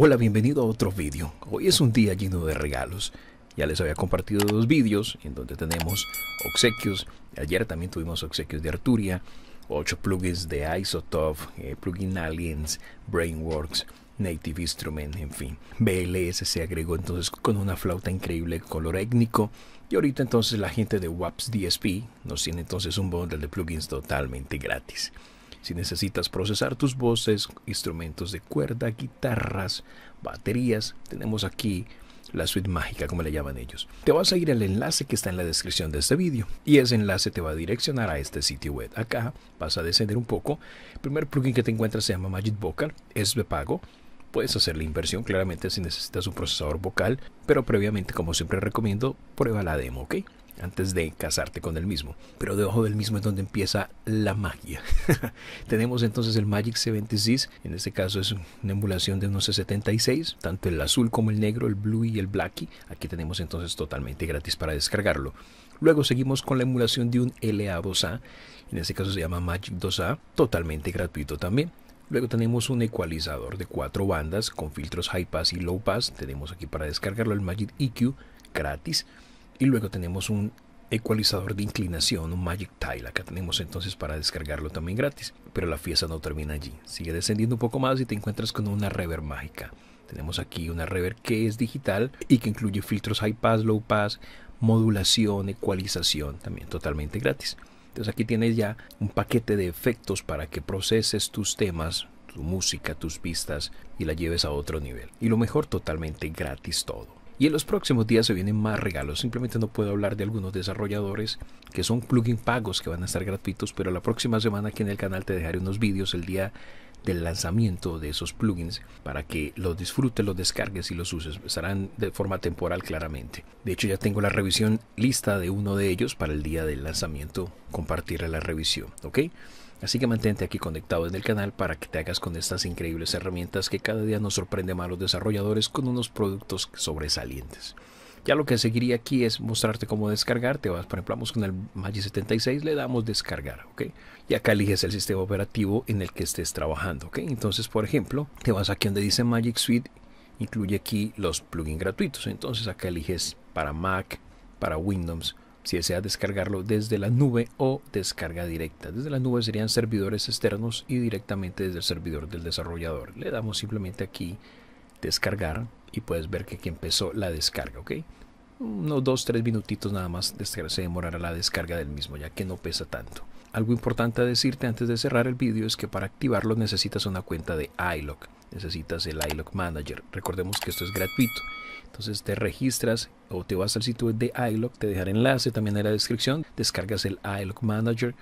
Hola, bienvenido a otro vídeo. Hoy es un día lleno de regalos. Ya les había compartido dos vídeos en donde tenemos obsequios. Ayer también tuvimos obsequios de Arturia, 8 plugins de Isotop, eh, Plugin Aliens, Brainworks, Native Instrument, en fin. BLS se agregó entonces con una flauta increíble color étnico. Y ahorita entonces la gente de WAPS DSP nos tiene entonces un bundle de plugins totalmente gratis. Si necesitas procesar tus voces, instrumentos de cuerda, guitarras, baterías, tenemos aquí la suite mágica, como le llaman ellos. Te vas a ir al enlace que está en la descripción de este vídeo y ese enlace te va a direccionar a este sitio web. Acá vas a descender un poco. El primer plugin que te encuentras se llama Magic Vocal, es de pago. Puedes hacer la inversión claramente si necesitas un procesador vocal, pero previamente, como siempre recomiendo, prueba la demo, ¿ok? antes de casarte con el mismo. Pero debajo del mismo es donde empieza la magia. Tenemos entonces el Magic 76, en este caso es una emulación de unos 76, tanto el azul como el negro, el blue y el blacky. Aquí tenemos entonces totalmente gratis para descargarlo. Luego seguimos con la emulación de un LA 2A, en este caso se llama Magic 2A, totalmente gratuito también. Luego tenemos un ecualizador de cuatro bandas con filtros high pass y low pass. Tenemos aquí para descargarlo el Magic EQ gratis. Y luego tenemos un ecualizador de inclinación, un Magic Tile. Acá tenemos entonces para descargarlo también gratis. Pero la fiesta no termina allí. Sigue descendiendo un poco más y te encuentras con una reverb mágica. Tenemos aquí una reverb que es digital y que incluye filtros high pass, low pass, modulación, ecualización, también totalmente gratis. Entonces aquí tienes ya un paquete de efectos para que proceses tus temas, tu música, tus pistas y la lleves a otro nivel. Y lo mejor, totalmente gratis todo. Y en los próximos días se vienen más regalos. Simplemente no puedo hablar de algunos desarrolladores que son plugin pagos que van a estar gratuitos, pero la próxima semana aquí en el canal te dejaré unos vídeos el día del lanzamiento de esos plugins para que los disfrutes, los descargues y los uses. Estarán de forma temporal claramente. De hecho ya tengo la revisión lista de uno de ellos para el día del lanzamiento compartiré la revisión. ¿ok? Así que mantente aquí conectado en el canal para que te hagas con estas increíbles herramientas que cada día nos sorprende a los desarrolladores con unos productos sobresalientes. Ya lo que seguiría aquí es mostrarte cómo descargar. Te vas, por ejemplo, vamos con el Magic 76, le damos descargar, Y acá eliges el sistema operativo en el que estés trabajando, Entonces, por ejemplo, te vas aquí donde dice Magic Suite, incluye aquí los plugins gratuitos. Entonces acá eliges para Mac, para Windows, si deseas descargarlo desde la nube o descarga directa. Desde la nube serían servidores externos y directamente desde el servidor del desarrollador. Le damos simplemente aquí descargar y puedes ver que aquí empezó la descarga, ¿ok? Unos 2-3 minutitos nada más este, se demorará la descarga del mismo, ya que no pesa tanto. Algo importante a decirte antes de cerrar el vídeo es que para activarlo necesitas una cuenta de iLog, necesitas el iLog Manager. Recordemos que esto es gratuito. Entonces te registras o te vas al sitio de iLog, te dejaré enlace también en la descripción, descargas el iLog Manager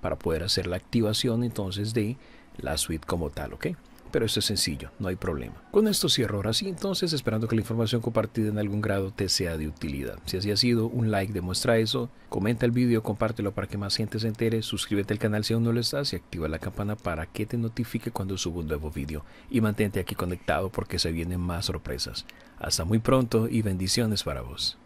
para poder hacer la activación entonces de la suite como tal, ¿ok? pero esto es sencillo, no hay problema. Con esto cierro ahora sí, entonces esperando que la información compartida en algún grado te sea de utilidad. Si así ha sido, un like demuestra eso, comenta el video, compártelo para que más gente se entere, suscríbete al canal si aún no lo estás y activa la campana para que te notifique cuando subo un nuevo video. Y mantente aquí conectado porque se vienen más sorpresas. Hasta muy pronto y bendiciones para vos.